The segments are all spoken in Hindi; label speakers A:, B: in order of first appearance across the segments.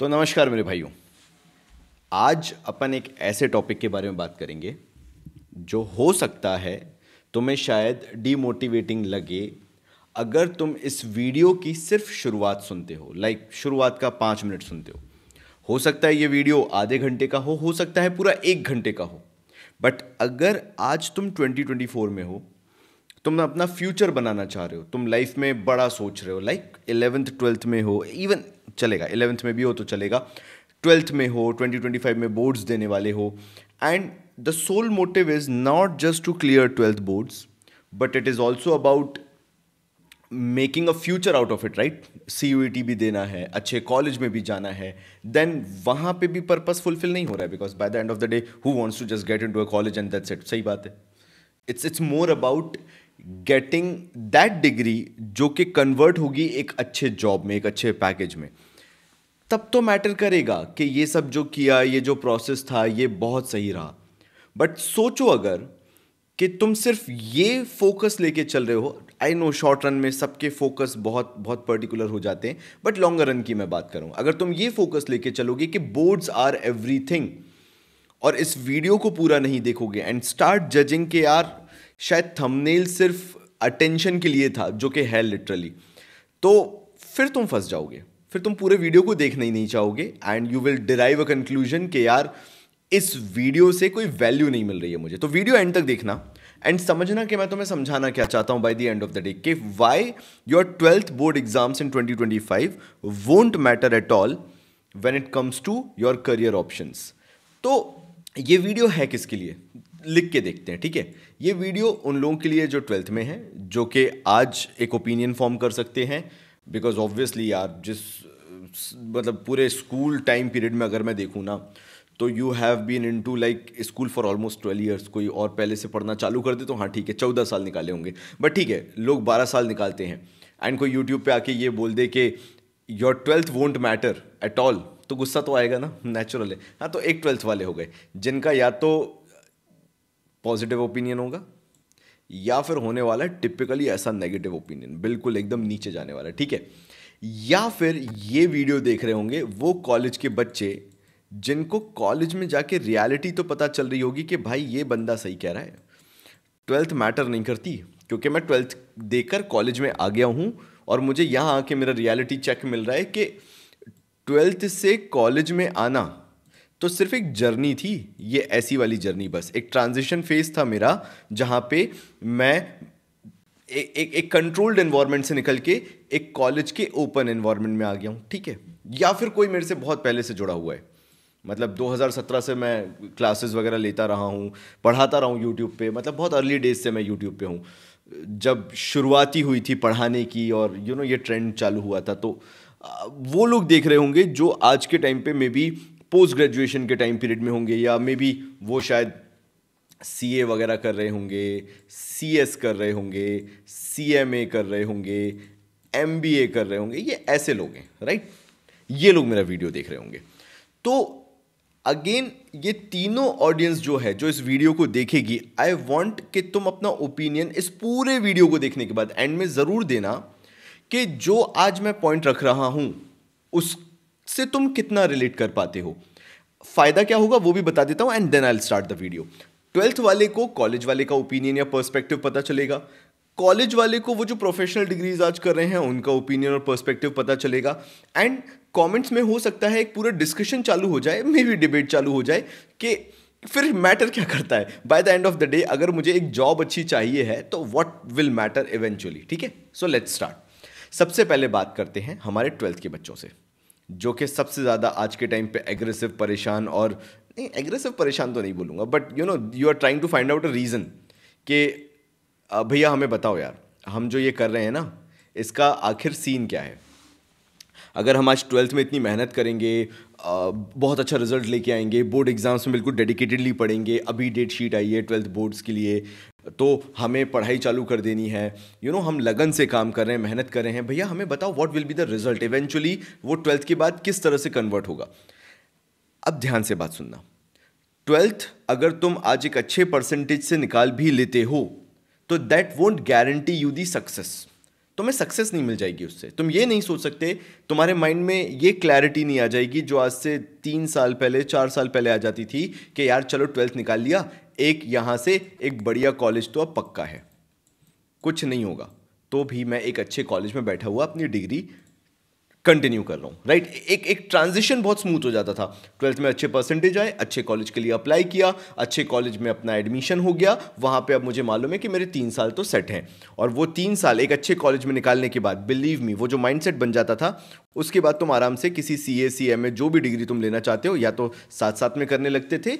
A: तो नमस्कार मेरे भाइयों आज अपन एक ऐसे टॉपिक के बारे में बात करेंगे जो हो सकता है तुम्हें शायद डीमोटिवेटिंग लगे अगर तुम इस वीडियो की सिर्फ शुरुआत सुनते हो लाइक शुरुआत का पाँच मिनट सुनते हो हो सकता है ये वीडियो आधे घंटे का हो हो सकता है पूरा एक घंटे का हो बट अगर आज तुम 2024 में हो तुम अपना फ्यूचर बनाना चाह रहे हो तुम लाइफ में बड़ा सोच रहे हो लाइक इलेवेंथ ट्वेल्थ में हो इवन चलेगा इलेवेंथ में भी हो तो चलेगा ट्वेल्थ में हो ट्वेंटी ट्वेंटी फाइव में बोर्ड्स देने वाले हो and the sole motive is not just to clear twelfth boards but it is also about making a future out of it right C you CUET भी देना है अच्छे कॉलेज में भी जाना है देन वहाँ पे भी पर्पज फुलफिल नहीं हो रहा है because by the end of the day who wants to just get in to a college and that's it सही बात है it's it's more about getting that degree जो कि कन्वर्ट होगी एक अच्छे जॉब में एक अच्छे पैकेज में तब तो मैटर करेगा कि ये सब जो किया ये जो प्रोसेस था ये बहुत सही रहा बट सोचो अगर कि तुम सिर्फ ये फोकस लेके चल रहे हो आई नो शॉर्ट रन में सबके फोकस बहुत बहुत पर्टिकुलर हो जाते हैं बट लॉन्गर रन की मैं बात करूँ अगर तुम ये फोकस लेके चलोगे कि बोर्ड्स आर एवरीथिंग और इस वीडियो को पूरा नहीं देखोगे एंड स्टार्ट जजिंग के यार शायद थंबनेल सिर्फ अटेंशन के लिए था जो कि है लिटरली तो फिर तुम फंस जाओगे फिर तुम पूरे वीडियो को देखना ही नहीं चाहोगे and you will derive a conclusion कि यार इस वीडियो से कोई वैल्यू नहीं मिल रही है मुझे तो वीडियो एंड तक देखना एंड समझना कि मैं तुम्हें समझाना क्या चाहता हूँ by the end of the day कि why your twelfth board exams in 2025 won't matter at all when it comes to your career options तो ये वीडियो है किसके लिए लिख के देखते हैं ठीक है ये वीडियो उन लोगों के लिए जो ट्वेल्थ में है जो कि आज एक ओपिनियन फॉर्म कर सकते हैं बिकॉज ऑब्वियसली यार जिस मतलब पूरे स्कूल टाइम पीरियड में अगर मैं देखूँ ना तो you have been in to like school for almost twelve years कोई और पहले से पढ़ना चालू कर दे तो हाँ ठीक है चौदह साल निकाले होंगे बट ठीक है लोग बारह साल निकालते हैं एंड कोई यूट्यूब पे आके ये बोल दे कि your twelfth won't matter at all तो गुस्सा तो आएगा ना नेचुरल है हाँ तो एक ट्वेल्थ वाले हो गए जिनका या तो पॉजिटिव ओपिनियन होगा या फिर होने वाला है टिपिकली ऐसा नेगेटिव ओपिनियन बिल्कुल एकदम नीचे जाने वाला है ठीक है या फिर ये वीडियो देख रहे होंगे वो कॉलेज के बच्चे जिनको कॉलेज में जाके रियलिटी तो पता चल रही होगी कि भाई ये बंदा सही कह रहा है ट्वेल्थ मैटर नहीं करती क्योंकि मैं ट्वेल्थ देकर कॉलेज में आ गया हूँ और मुझे यहाँ आके मेरा रियलिटी चेक मिल रहा है कि ट्वेल्थ से कॉलेज में आना तो सिर्फ एक जर्नी थी ये ऐसी वाली जर्नी बस एक ट्रांजिशन फेज था मेरा जहाँ पे मैं एक एक कंट्रोल्ड एनवायरनमेंट से निकल के एक कॉलेज के ओपन एनवायरनमेंट में आ गया हूँ ठीक है या फिर कोई मेरे से बहुत पहले से जुड़ा हुआ है मतलब 2017 से मैं क्लासेस वगैरह लेता रहा हूँ पढ़ाता रहा हूँ यूट्यूब पे मतलब बहुत अर्ली डेज से मैं यूट्यूब पे हूँ जब शुरुआती हुई थी पढ़ाने की और यू you नो know, ये ट्रेंड चालू हुआ था तो वो लोग देख रहे होंगे जो आज के टाइम पे मे बी पोस्ट ग्रेजुएशन के टाइम पीरियड में होंगे या मे बी वो शायद सी ए वगैरह कर रहे होंगे सी एस कर रहे होंगे सी एम ए कर रहे होंगे एम बी ए कर रहे होंगे ये ऐसे लोग हैं राइट ये लोग मेरा वीडियो देख रहे होंगे तो अगेन ये तीनों ऑडियंस जो है जो इस वीडियो को देखेगी आई वॉन्ट कि तुम अपना ओपिनियन इस पूरे वीडियो को देखने के बाद एंड में ज़रूर देना कि जो आज मैं पॉइंट रख रहा हूँ उस से तुम कितना रिलेट कर पाते हो फ़ायदा क्या होगा वो भी बता देता हूँ and then I start the video twelfth वाले को कॉलेज वाले का ओपिनियन या पर्सपेक्टिव पता चलेगा कॉलेज वाले को वो जो प्रोफेशनल डिग्रीज आज कर रहे हैं उनका ओपिनियन और पर्सपेक्टिव पता चलेगा एंड कमेंट्स में हो सकता है एक पूरा डिस्कशन चालू हो जाए मे भी डिबेट चालू हो जाए कि फिर मैटर क्या करता है by the end of the day अगर मुझे एक जॉब अच्छी चाहिए है तो वॉट विल मैटर इवेंचुअली ठीक है सो लेट्स स्टार्ट सबसे पहले बात करते हैं हमारे ट्वेल्थ के बच्चों से जो कि सबसे ज़्यादा आज के टाइम पे एग्रेसिव परेशान और नहीं एग्रेसिव परेशान तो नहीं बोलूँगा but you know you are trying to find out a reason कि भैया हमें बताओ यार हम जो ये कर रहे हैं ना इसका आखिर सीन क्या है अगर हम आज ट्वेल्थ में इतनी मेहनत करेंगे बहुत अच्छा रिजल्ट लेके आएंगे बोर्ड एग्जाम्स में बिल्कुल डेडिकेटेडली पढ़ेंगे अभी डेट शीट आई है ट्वेल्थ बोर्ड्स के लिए तो हमें पढ़ाई चालू कर देनी है यू you नो know, हम लगन से काम कर रहे हैं मेहनत कर रहे हैं भैया हमें बताओ what will be the result eventually वो ट्वेल्थ के बाद किस तरह से कन्वर्ट होगा अब ध्यान से बात सुनना ट्वेल्थ अगर तुम आज एक अच्छे परसेंटेज से निकाल भी लेते हो तो that won't guarantee you the success तुम्हें सक्सेस नहीं मिल जाएगी उससे तुम ये नहीं सोच सकते तुम्हारे माइंड में ये क्लैरिटी नहीं आ जाएगी जो आज से तीन साल पहले चार साल पहले आ जाती थी कि यार चलो ट्वेल्थ निकाल लिया एक यहाँ से एक बढ़िया कॉलेज तो अब पक्का है कुछ नहीं होगा तो भी मैं एक अच्छे कॉलेज में बैठा हुआ अपनी डिग्री कंटिन्यू कर रहा हूँ राइट एक एक ट्रांजिशन बहुत स्मूथ हो जाता था ट्वेल्थ में अच्छे परसेंटेज आए अच्छे कॉलेज के लिए अप्लाई किया अच्छे कॉलेज में अपना एडमिशन हो गया वहाँ पे अब मुझे मालूम है कि मेरे तीन साल तो सेट हैं और वो तीन साल एक अच्छे कॉलेज में निकालने के बाद बिलीव मी वो जो माइंड बन जाता था उसके बाद तुम आराम से किसी सी ए सी एम ए जो भी डिग्री तुम लेना चाहते हो या तो साथ साथ में करने लगते थे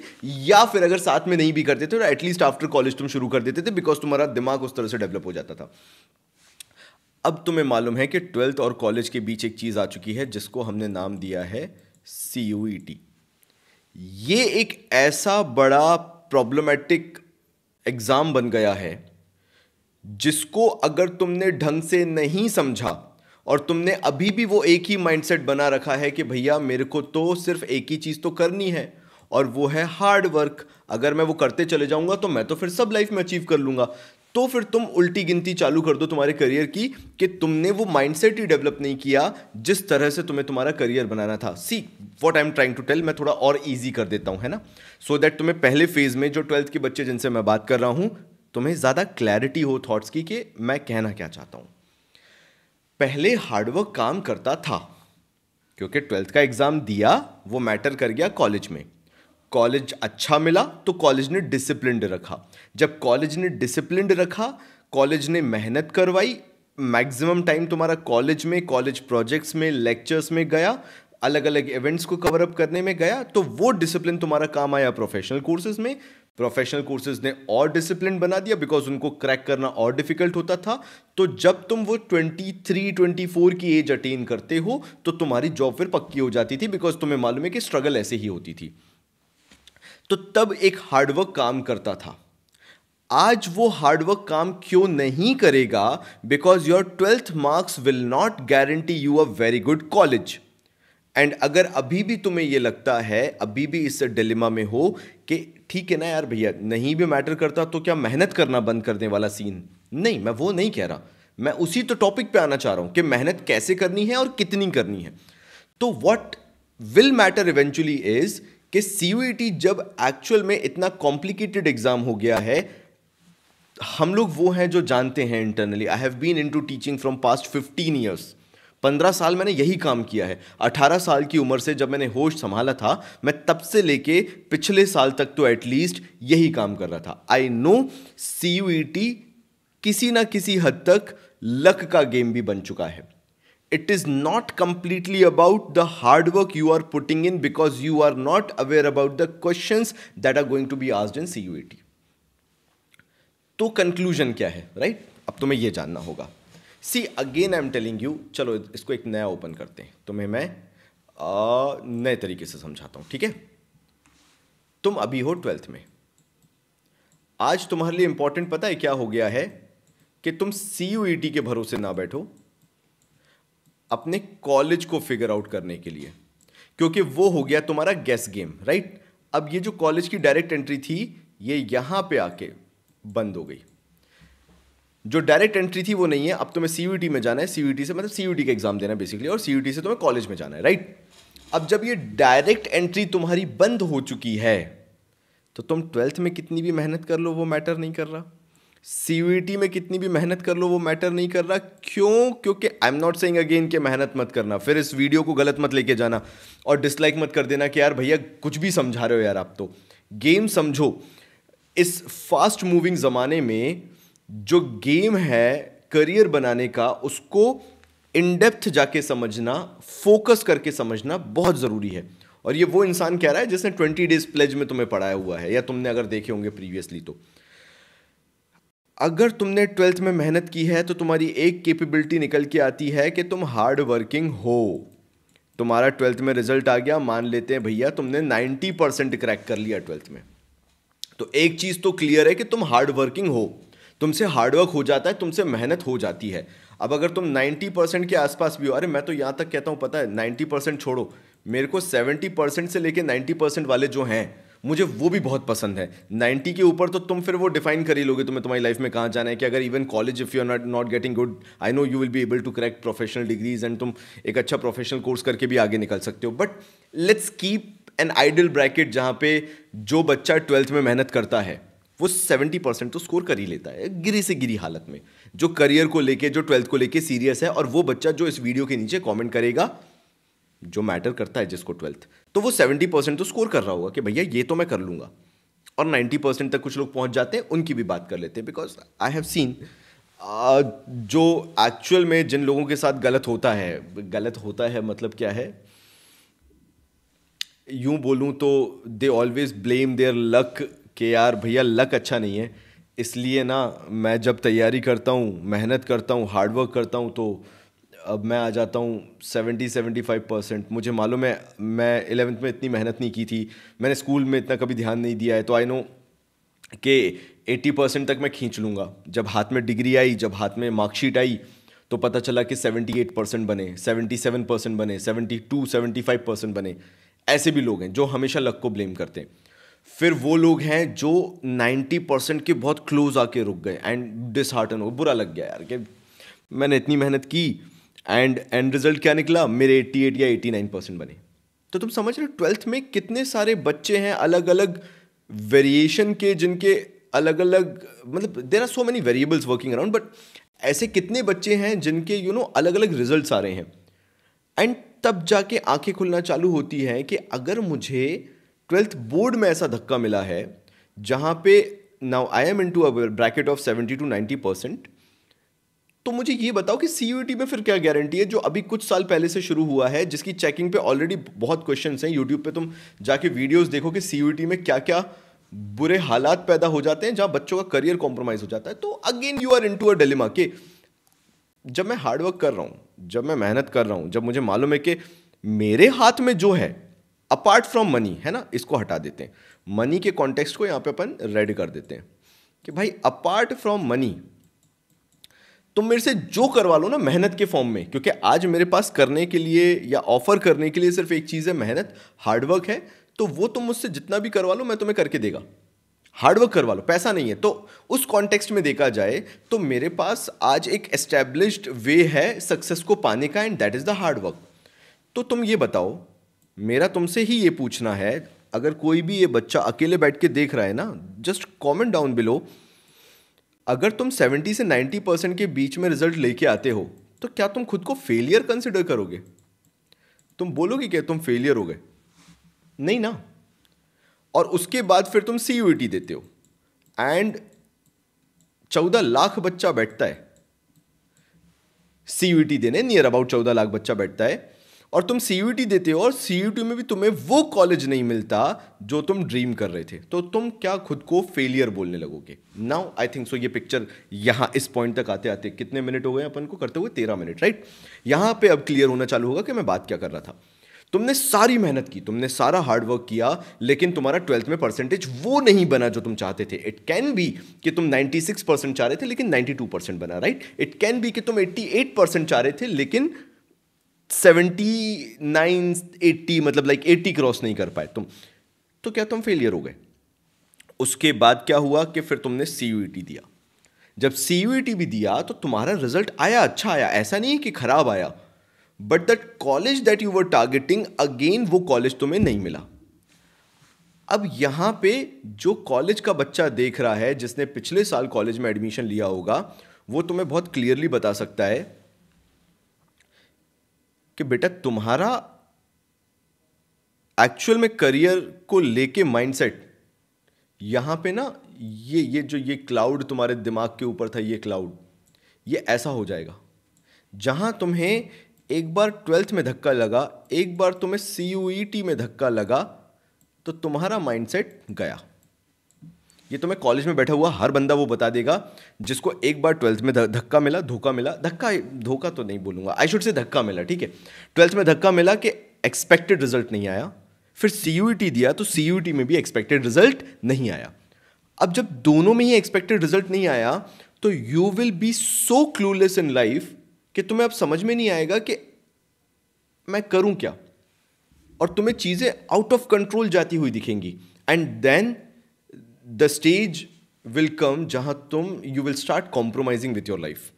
A: या फिर अगर साथ में नहीं भी करते थे तो एटलीस्ट आफ्टर कॉलेज तुम शुरू कर देते थे बिकॉज तुम्हारा दिमाग उस तरह से डेवलप हो जाता था अब तुम्हें मालूम है कि ट्वेल्थ और कॉलेज के बीच एक चीज़ आ चुकी है जिसको हमने नाम दिया है सी यू ई टी ये एक ऐसा बड़ा प्रॉब्लमेटिक एग्ज़ाम बन गया है जिसको अगर तुमने ढंग से नहीं समझा और तुमने अभी भी वो एक ही माइंडसेट बना रखा है कि भैया मेरे को तो सिर्फ एक ही चीज़ तो करनी है और वो है हार्ड वर्क अगर मैं वो करते चले जाऊंगा तो मैं तो फिर सब लाइफ में अचीव कर लूंगा तो फिर तुम उल्टी गिनती चालू कर दो तुम्हारे करियर की कि तुमने वो माइंडसेट ही डेवलप नहीं किया जिस तरह से तुम्हें तुम्हारा करियर बनाना था see what I am trying to tell मैं थोड़ा और ईजी कर देता हूँ है ना सो so दैट तुम्हें पहले फेज में जो ट्वेल्थ के बच्चे जिनसे मैं बात कर रहा हूँ तुम्हें ज़्यादा क्लैरिटी हो थॉट्स की कि मैं कहना क्या चाहता हूँ पहले हार्डवर्क काम करता था क्योंकि ट्वेल्थ का एग्ज़ाम दिया वो मैटर कर गया कॉलेज में कॉलेज अच्छा मिला तो कॉलेज ने डिसिप्लिनड रखा जब कॉलेज ने डिसिप्लिनड रखा कॉलेज ने मेहनत करवाई मैक्सिमम टाइम तुम्हारा कॉलेज में कॉलेज प्रोजेक्ट्स में लेक्चर्स में गया अलग अलग इवेंट्स को कवर अप करने में गया तो वो डिसिप्लिन तुम्हारा काम आया प्रोफेशनल कोर्सेज में प्रोफेशनल कोर्सेज ने और डिसिप्लिन बना दिया बिकॉज उनको क्रैक करना और डिफिकल्ट होता था तो जब तुम वो 23, 24 की एज अटेन करते हो तो तुम्हारी जॉब फिर पक्की हो जाती थी बिकॉज तुम्हें मालूम है कि स्ट्रगल ऐसे ही होती थी तो तब एक हार्डवर्क काम करता था आज वो हार्डवर्क काम क्यों नहीं करेगा because your twelfth marks will not guarantee you a very good college and अगर अभी भी तुम्हें ये लगता है अभी भी इस डिलेमा में हो कि ठीक है ना यार भैया नहीं भी मैटर करता तो क्या मेहनत करना बंद करने वाला सीन नहीं मैं वो नहीं कह रहा मैं उसी तो टॉपिक पे आना चाह रहा हूँ कि मेहनत कैसे करनी है और कितनी करनी है तो what will matter eventually is कि सी e जब एक्चुअल में इतना कॉम्प्लिकेटेड एग्ज़ाम हो गया है हम लोग वो हैं जो जानते हैं internally I have been in to teaching from past fifteen years पंद्रह साल मैंने यही काम किया है अठारह साल की उम्र से जब मैंने होश संभाला था मैं तब से लेके पिछले साल तक तो एटलीस्ट यही काम कर रहा था आई नो सी किसी ना किसी हद तक लक का गेम भी बन चुका है it is not completely about the hard work you are putting in because you are not aware about the questions that are going to be asked in C U तो कंक्लूजन क्या है राइट right? अब तुम्हें यह जानना होगा see again I am telling you चलो इसको एक नया ओपन करते हैं तुम्हें मैं नए तरीके से समझाता हूं ठीक है तुम अभी हो ट्वेल्थ में आज तुम्हारे लिए इंपॉर्टेंट पता है क्या हो गया है कि तुम सी के भरोसे ना बैठो अपने कॉलेज को फिगर आउट करने के लिए क्योंकि वो हो गया तुम्हारा गेस गेम राइट अब ये जो कॉलेज की डायरेक्ट एंट्री थी ये यहां पे आके बंद हो गई जो डायरेक्ट एंट्री थी वो नहीं है अब तुम्हें सी में जाना है सी से मतलब सी का एग्जाम देना है बेसिकली और सी से तुम्हें कॉलेज में जाना है राइट अब जब ये डायरेक्ट एंट्री तुम्हारी बंद हो चुकी है तो तुम ट्वेल्थ में कितनी भी मेहनत कर लो वो मैटर नहीं कर रहा सी में कितनी भी मेहनत कर लो वो मैटर नहीं कर रहा क्यों क्योंकि I am not saying again कि मेहनत मत करना फिर इस वीडियो को गलत मत लेके जाना और डिसलाइक मत कर देना कि यार भैया कुछ भी समझा रहे हो यार आप तो गेम समझो इस फास्ट मूविंग ज़माने में जो गेम है करियर बनाने का उसको इनडेप्थ जाके समझना फोकस करके समझना बहुत ज़रूरी है और ये वो इंसान कह रहा है जिसने ट्वेंटी डेज प्लेज में तुम्हें पढ़ाया हुआ है या तुमने अगर देखे होंगे प्रीवियसली तो अगर तुमने ट्वेल्थ में मेहनत की है तो तुम्हारी एक कैपेबिलिटी निकल के आती है कि तुम हार्ड वर्किंग हो तुम्हारा ट्वेल्थ में रिजल्ट आ गया मान लेते हैं भैया तुमने नाइन्टी परसेंट क्रैक कर लिया ट्वेल्थ में तो एक चीज़ तो क्लियर है कि तुम हार्ड वर्किंग हो तुमसे हार्डवर्क हो जाता है तुमसे मेहनत हो जाती है अब अगर तुम 90 परसेंट के आसपास भी हो अरे मैं तो यहाँ तक कहता हूँ पता है 90 परसेंट छोड़ो मेरे को 70 परसेंट से लेके 90 परसेंट वाले जो हैं मुझे वो भी बहुत पसंद है नाइन्टी के ऊपर तो तुम फिर वो डिफाइन कर ही लोगे तुम्हें तुम्हारी लाइफ में कहाँ जाना है कि अगर even college if you are not not getting good I know you will be able to correct professional degrees and तुम एक अच्छा प्रोफेशनल कोर्स करके भी आगे निकल सकते हो but let's keep an ideal bracket जहाँ पे जो बच्चा ट्वेल्थ में मेहनत करता है वो सेवेंटी परसेंट तो स्कोर कर ही लेता है गिरी से गिरी हालत में जो करियर को लेके जो ट्वेल्थ को लेके सीरियस है और वो बच्चा जो इस वीडियो के नीचे कमेंट करेगा जो मैटर करता है जिसको ट्वेल्थ तो वो सेवेंटी परसेंट तो स्कोर कर रहा होगा कि भैया ये तो मैं कर लूँगा और नाइन्टी परसेंट तक कुछ लोग पहुँच जाते हैं उनकी भी बात कर लेते हैं बिकॉज आई हैव सीन जो एक्चुअल में जिन लोगों के साथ गलत होता है गलत होता है मतलब क्या है यूँ बोलूँ तो they always blame their luck के यार भैया लक अच्छा नहीं है इसलिए ना मैं जब तैयारी करता हूँ मेहनत करता हूँ हार्डवर्क करता हूँ तो अब मैं आ जाता हूँ सेवेंटी सेवेंटी फाइव परसेंट मुझे मालूम है मैं एलेवेंथ में इतनी मेहनत नहीं की थी मैंने स्कूल में इतना कभी ध्यान नहीं दिया है तो आई नो कि एट्टी परसेंट तक मैं खींच लूँगा जब हाथ में डिग्री आई जब हाथ में मार्कशीट आई तो पता चला कि सेवेंटी एट परसेंट बने सेवेंटी सेवन परसेंट बने seventy two seventy five percent बने ऐसे भी लोग हैं जो हमेशा लक को ब्लेम करते हैं फिर वो लोग हैं जो नाइन्टी परसेंट के बहुत क्लोज आके रुक गए एंड डिसहार्टन हो बुरा लग गया यार कि मैंने इतनी मेहनत की एंड एंड रिजल्ट क्या निकला मेरे एट्टी एट या एट्टी नाइन परसेंट बने तो तुम समझ रहे हो ट्वेल्थ में कितने सारे बच्चे हैं अलग अलग वेरिएशन के जिनके अलग अलग मतलब there are so many variables working around but ऐसे कितने बच्चे हैं जिनके यू you नो know, अलग अलग रिजल्ट आ रहे हैं एंड तब जाके आंखें खुलना चालू होती हैं कि अगर मुझे ट्वेल्थ बोर्ड में ऐसा धक्का मिला है जहाँ पे now I am in to a bracket of seventy to ninety percent तो मुझे ये बताओ कि सी e में फिर क्या गारंटी है जो अभी कुछ साल पहले से शुरू हुआ है जिसकी चेकिंग पे ऑलरेडी बहुत क्वेश्चन हैं यूट्यूब पे तुम जाके वीडियोस देखो कि सी e में क्या क्या बुरे हालात पैदा हो जाते हैं जहां बच्चों का करियर कॉम्प्रोमाइज़ हो जाता है तो again you are in to a dilemma के जब मैं हार्डवर्क कर रहा हूँ जब मैं मेहनत कर रहा हूँ जब मुझे मालूम है कि मेरे हाथ में जो है अपार्ट फ्रॉम मनी है ना इसको हटा देते हैं मनी के कॉन्टेक्स्ट को यहाँ पे अपन रेड कर देते हैं कि भाई अपार्ट फ्रॉम मनी तुम मेरे से जो करवा लो ना मेहनत के फॉर्म में क्योंकि आज मेरे पास करने के लिए या ऑफर करने के लिए सिर्फ एक चीज़ है मेहनत हार्डवर्क है तो वो तुम मुझसे जितना भी करवा लो मैं तुम्हें करके देगा हार्डवर्क करवा लो पैसा नहीं है तो उस कॉन्टेक्स्ट में देखा जाए तो मेरे पास आज एक एस्टेब्लिश्ड वे है सक्सेस को पाने का and that is the hard work तो तुम ये बताओ मेरा तुमसे ही ये पूछना है अगर कोई भी ये बच्चा अकेले बैठ के देख रहा है ना जस्ट कॉमेंट डाउन बिलो अगर तुम 70 से 90 परसेंट के बीच में रिजल्ट लेके आते हो तो क्या तुम खुद को फेलियर कंसिडर करोगे तुम बोलोगे क्या तुम फेलियर हो गए नहीं ना और उसके बाद फिर तुम सी यू e देते हो एंड चौदह लाख बच्चा बैठता है सी e देने नियर अबाउट चौदह लाख बच्चा बैठता है और तुम सी देते हो और सी में भी तुम्हें वो कॉलेज नहीं मिलता जो तुम ड्रीम कर रहे थे तो तुम क्या खुद को फेलियर बोलने लगोगे नाउ आई थिंक सो ये पिक्चर यहाँ इस पॉइंट तक आते आते कितने मिनट हो गए अपन को करते हुए तेरह मिनट राइट यहाँ पे अब क्लियर होना चालू होगा कि मैं बात क्या कर रहा था तुमने सारी मेहनत की तुमने सारा हार्डवर्क किया लेकिन तुम्हारा ट्वेल्थ में परसेंटेज वो नहीं बना जो तुम चाहते थे इट कैन बी कि तुम 96 परसेंट चाह रहे थे लेकिन 92 परसेंट बना राइट इट कैन बी कि तुम 88 परसेंट चाह रहे थे लेकिन सेवेंटी नाइन एट्टी मतलब लाइक एट्टी क्रॉस नहीं कर पाए तुम तो क्या तुम फेलियर हो गए उसके बाद क्या हुआ कि फिर तुमने सी e दिया जब सी e भी दिया तो तुम्हारा रिजल्ट आया अच्छा आया ऐसा नहीं है कि ख़राब आया but that college that you were targeting again वो कॉलेज तुम्हें नहीं मिला अब यहाँ पे जो कॉलेज का बच्चा देख रहा है जिसने पिछले साल कॉलेज में एडमिशन लिया होगा वो तुम्हें बहुत क्लियरली बता सकता है कि बेटा तुम्हारा एक्चुअल में करियर को लेके माइंडसेट यहां पे ना ये ये जो ये क्लाउड तुम्हारे दिमाग के ऊपर था ये क्लाउड ये ऐसा हो जाएगा जहां तुम्हें एक बार ट्वेल्थ में धक्का लगा एक बार तुम्हें सी e में धक्का लगा तो तुम्हारा माइंडसेट गया ये तुम्हें तो कॉलेज में बैठा हुआ हर बंदा वो बता देगा जिसको एक बार ट्वेल्थ में धक्का मिला धोखा मिला धक्का धोखा तो नहीं बोलूंगा आई शुड से धक्का मिला ठीक है ट्वेल्थ में धक्का मिला कि एक्सपेक्टेड रिजल्ट नहीं आया फिर सी e दिया तो सी e में भी एक्सपेक्टेड रिजल्ट नहीं आया अब जब दोनों में ही एक्सपेक्टेड रिजल्ट नहीं आया तो you will be so clueless in life कि तुम्हें अब समझ में नहीं आएगा कि मैं करूं क्या और तुम्हें चीज़ें आउट ऑफ कंट्रोल जाती हुई दिखेंगी and then the stage will come जहां तुम you will start compromising with your life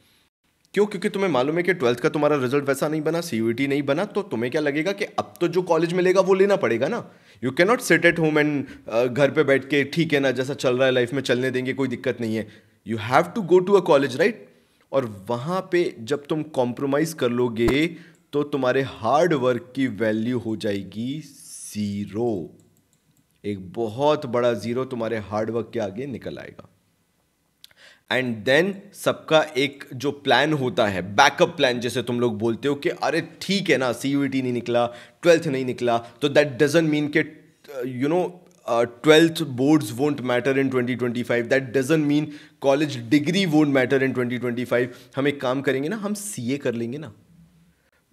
A: क्यों क्योंकि तुम्हें मालूम है कि ट्वेल्थ का तुम्हारा रिजल्ट वैसा नहीं बना सी नहीं बना तो तुम्हें क्या लगेगा कि अब तो जो कॉलेज मिलेगा वो लेना पड़ेगा ना you can not sit at home and घर पे बैठ के ठीक है ना जैसा चल रहा है लाइफ में चलने देंगे कोई दिक्कत नहीं है you have to go to a college right और वहां पे जब तुम कॉम्प्रोमाइज़ कर लोगे तो तुम्हारे हार्ड वर्क की वैल्यू हो जाएगी ज़ीरो एक बहुत बड़ा ज़ीरो तुम्हारे हार्डवर्क के आगे निकल आएगा एंड देन सबका एक जो प्लान होता है बैकअप प्लान जैसे तुम लोग बोलते हो कि अरे ठीक है ना सी यू टी नहीं निकला ट्वेल्थ नहीं निकला तो दैट डजेंट मीन के you know twelfth boards won't matter in 2025 that doesn't mean college degree won't matter in 2025 हम एक काम करेंगे ना हम सी ए कर लेंगे ना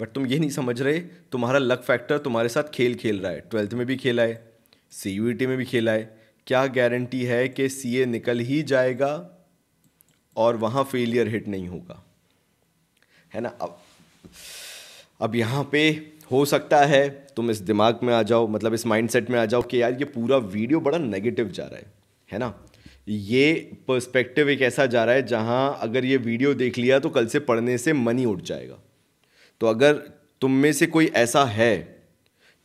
A: बट तुम ये नहीं समझ रहे तुम्हारा लक फैक्टर तुम्हारे साथ खेल खेल रहा है ट्वेल्थ में भी खेला है सी में भी खेला है क्या गारंटी है कि सी निकल ही जाएगा और वहाँ फेलियर हिट नहीं होगा है ना अब अब यहाँ पे हो सकता है तुम इस दिमाग में आ जाओ मतलब इस माइंडसेट में आ जाओ कि यार ये पूरा वीडियो बड़ा नेगेटिव जा रहा है है ना ये पर्सपेक्टिव एक ऐसा जा रहा है जहाँ अगर ये वीडियो देख लिया तो कल से पढ़ने से मनी उठ जाएगा तो अगर तुम में से कोई ऐसा है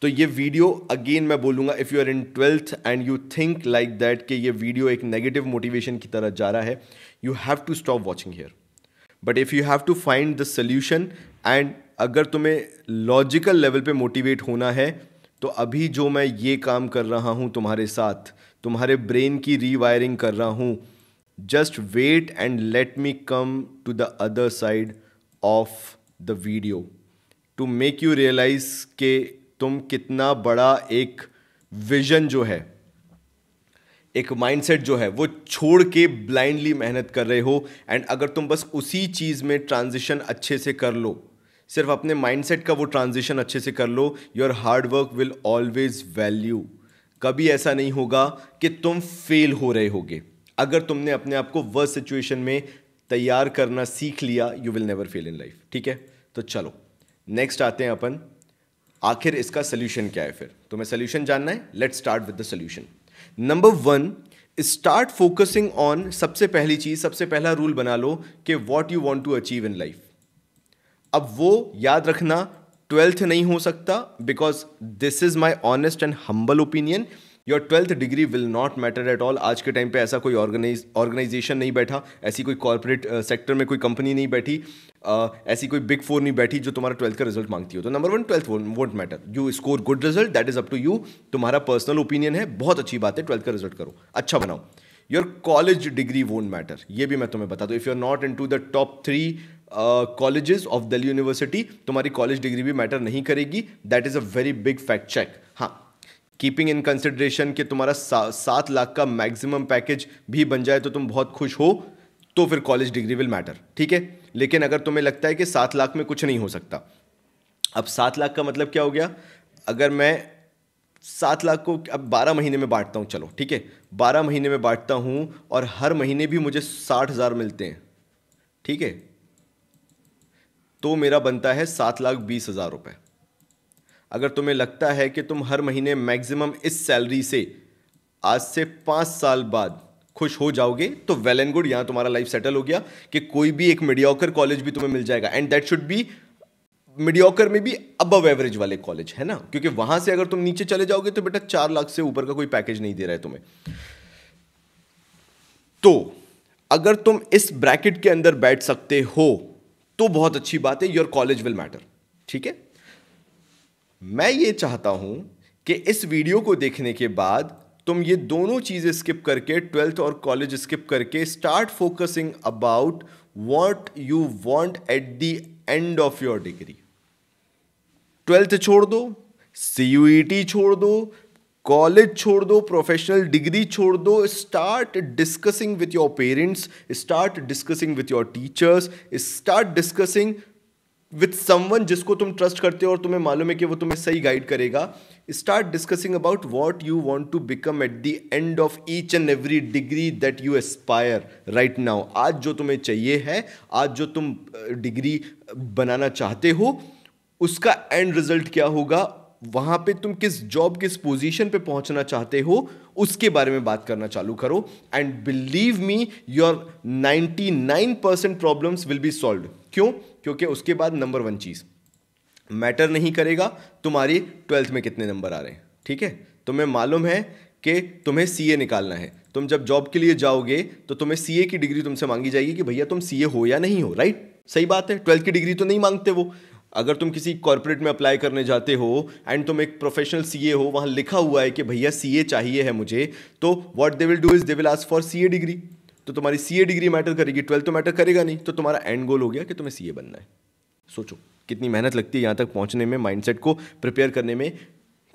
A: तो ये वीडियो अगेन मैं बोलूँगा if you are in twelfth and you think like that कि ये वीडियो एक नेगेटिव मोटिवेशन की तरह जा रहा है you have to stop watching here but if you have to find the solution and अगर तुम्हें लॉजिकल लेवल पे मोटिवेट होना है तो अभी जो मैं ये काम कर रहा हूँ तुम्हारे साथ तुम्हारे ब्रेन की रीवायरिंग कर रहा हूँ just wait and let me come to the other side of the video to make you realise के तुम कितना बड़ा एक विजन जो है एक माइंडसेट जो है वो छोड़ के ब्लाइंडली मेहनत कर रहे हो एंड अगर तुम बस उसी चीज़ में ट्रांजिशन अच्छे से कर लो सिर्फ अपने माइंडसेट का वो ट्रांजिशन अच्छे से कर लो your hard work will always value कभी ऐसा नहीं होगा कि तुम फेल हो रहे होगे अगर तुमने अपने आप को वर्स सिचुएशन में तैयार करना सीख लिया you will never fail in life ठीक है तो चलो नेक्स्ट आते हैं अपन आखिर इसका सोल्यूशन क्या है फिर तो मैं सोल्यूशन जानना है let start with the solution number one start focusing on सबसे पहली चीज सबसे पहला रूल बना लो कि what you want to achieve in life अब वो याद रखना ट्वेल्थ नहीं हो सकता because this is my honest and humble opinion your twelfth degree will not matter at all आज के टाइम पे ऐसा कोई ऑर्गेनाइज ऑर्गेनाइजेशन नहीं बैठा ऐसी कोई कॉर्पोरेट सेक्टर में कोई कंपनी नहीं बैठी uh, ऐसी कोई बिग फोर नहीं बैठी जो तुम्हारा ट्वेल्थ का रिजल्ट मांगती हो तो number one twelfth won't matter you score good result that is up to you तुम्हारा पर्सनल ओपिनियन है बहुत अच्छी बात है ट्वेल्थ का रिजल्ट करो अच्छा बनाओ your college degree won't matter ये भी मैं तुम्हें बता दूँ if you are not into the top three colleges of Delhi university तुम्हारी कॉलेज डिग्री भी मैटर नहीं करेगी that is a very big fact check हाँ कीपिंग इन कंसिडरेशन कि तुम्हारा सा, सात लाख का मैक्सिमम पैकेज भी बन जाए तो तुम बहुत खुश हो तो फिर कॉलेज डिग्री विल मैटर ठीक है लेकिन अगर तुम्हें लगता है कि सात लाख में कुछ नहीं हो सकता अब सात लाख का मतलब क्या हो गया अगर मैं सात लाख को अब बारह महीने में बांटता हूँ चलो ठीक है बारह महीने में बांटता हूँ और हर महीने भी मुझे साठ हज़ार मिलते हैं ठीक है तो मेरा बनता है सात लाख बीस हज़ार रुपये अगर तुम्हें लगता है कि तुम हर महीने मैक्सिमम इस सैलरी से आज से पाँच साल बाद खुश हो जाओगे तो वेल एंड गुड यहाँ तुम्हारा लाइफ सेटल हो गया कि कोई भी एक मीडियोकर कॉलेज भी तुम्हें मिल जाएगा and that should be mediocre में भी अबव एवरेज वाले कॉलेज है ना क्योंकि वहां से अगर तुम नीचे चले जाओगे तो बेटा चार लाख से ऊपर का कोई पैकेज नहीं दे रहा है तुम्हें तो अगर तुम इस ब्रैकेट के अंदर बैठ सकते हो तो बहुत अच्छी बात है योर कॉलेज विल मैटर ठीक है मैं ये चाहता हूँ कि इस वीडियो को देखने के बाद तुम ये दोनों चीज़ें स्किप करके ट्वेल्थ और कॉलेज स्किप करके start focusing about what you want at the end of your degree twelfth छोड़ दो सी e छोड़ दो कॉलेज छोड़ दो प्रोफेशनल डिग्री छोड़ दो start discussing with your parents start discussing with your teachers start discussing with someone जिसको तुम ट्रस्ट करते हो और तुम्हें मालूम है कि वो तुम्हें सही गाइड करेगा start discussing about what you want to become at the end of each and every degree that you aspire right now आज जो तुम्हें चाहिए है आज जो तुम डिग्री बनाना चाहते हो उसका एंड रिजल्ट क्या होगा वहां पे तुम किस जॉब किस पोजीशन पे पहुंचना चाहते हो उसके बारे में बात करना चालू करो and believe me your 99 percent problems will be solve क्यों क्योंकि उसके बाद नंबर वन चीज़ मैटर नहीं करेगा तुम्हारी ट्वेल्थ में कितने नंबर आ रहे हैं ठीक है तुम्हें मालूम है कि तुम्हें सीए निकालना है तुम जब जॉब के लिए जाओगे तो तुम्हें सीए की डिग्री तुमसे मांगी जाएगी कि भैया तुम सी हो या नहीं हो राइट सही बात है ट्वेल्थ की डिग्री तो नहीं मांगते वो अगर तुम किसी कॉरपोरेट में अप्लाई करने जाते हो एंड तुम एक प्रोफेशनल सीए हो वहाँ लिखा हुआ है कि भैया सीए चाहिए है मुझे तो what they will do is they will ask for CA degree तो तुम्हारी सीए डिग्री मैटर करेगी ट्वेल्थ तो मैटर करेगा नहीं तो तुम्हारा एंड गोल हो गया कि तुम्हें सीए बनना है सोचो कितनी मेहनत लगती है यहाँ तक पहुँचने में माइंडसेट को प्रिपेयर करने में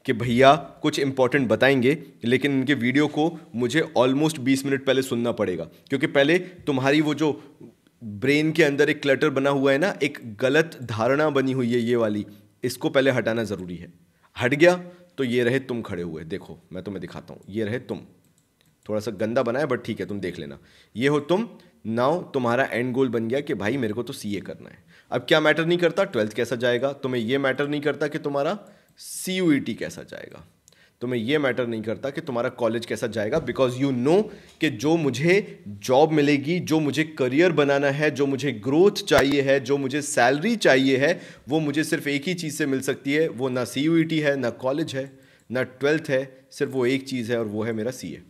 A: कि भैया कुछ इंपॉर्टेंट बताएंगे लेकिन इनके वीडियो को मुझे ऑलमोस्ट 20 मिनट पहले सुनना पड़ेगा क्योंकि पहले तुम्हारी वो जो ब्रेन के अंदर एक क्लटर बना हुआ है ना एक गलत धारणा बनी हुई है ये वाली इसको पहले हटाना ज़रूरी है हट गया तो ये रहे तुम खड़े हुए देखो मैं तुम्हें दिखाता हूँ ये रहे तुम थोड़ा सा गंदा बना है बट ठीक है तुम देख लेना ये हो तुम नाव तुम्हारा एंड गोल बन गया कि भाई मेरे को तो सी ए करना है अब क्या मैटर नहीं करता ट्वेल्थ कैसा जाएगा तुम्हें ये मैटर नहीं करता कि तुम्हारा सी यू ई टी कैसा जाएगा तुम्हें ये मैटर नहीं करता कि तुम्हारा कॉलेज कैसा जाएगा बिकॉज यू नो कि जो मुझे जॉब मिलेगी जो मुझे करियर बनाना है जो मुझे ग्रोथ चाहिए है जो मुझे सैलरी चाहिए है वो मुझे सिर्फ एक ही चीज़ से मिल सकती है वो ना सी e है ना कॉलेज है ना ट्वेल्थ है सिर्फ वो एक चीज़ है और वो है मेरा सी ए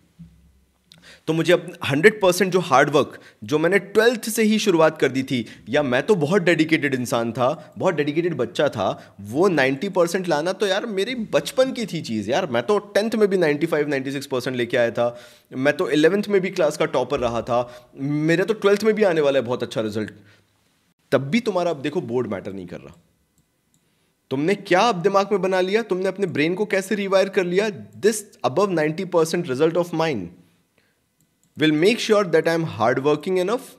A: तो मुझे अब हंड्रेड परसेंट जो हार्डवर्क जो मैंने ट्वेल्थ से ही शुरुआत कर दी थी या मैं तो बहुत डेडिकेटेड इंसान था बहुत डेडिकेटेड बच्चा था वो नाइन्टी परसेंट लाना तो यार मेरी बचपन की थी चीज़ यार मैं तो टेंथ में भी ninety five ninety six percent लेके आया था मैं तो इलेवंथ में भी क्लास का टॉपर रहा था मेरा तो ट्वेल्थ में भी आने वाला है बहुत अच्छा रिजल्ट तब भी तुम्हारा अब देखो बोर्ड मैटर नहीं कर रहा तुमने क्या अब दिमाग में बना लिया तुमने अपने ब्रेन को कैसे रिवायर कर लिया this above ninety percent result of mind will make sure that I am hardworking enough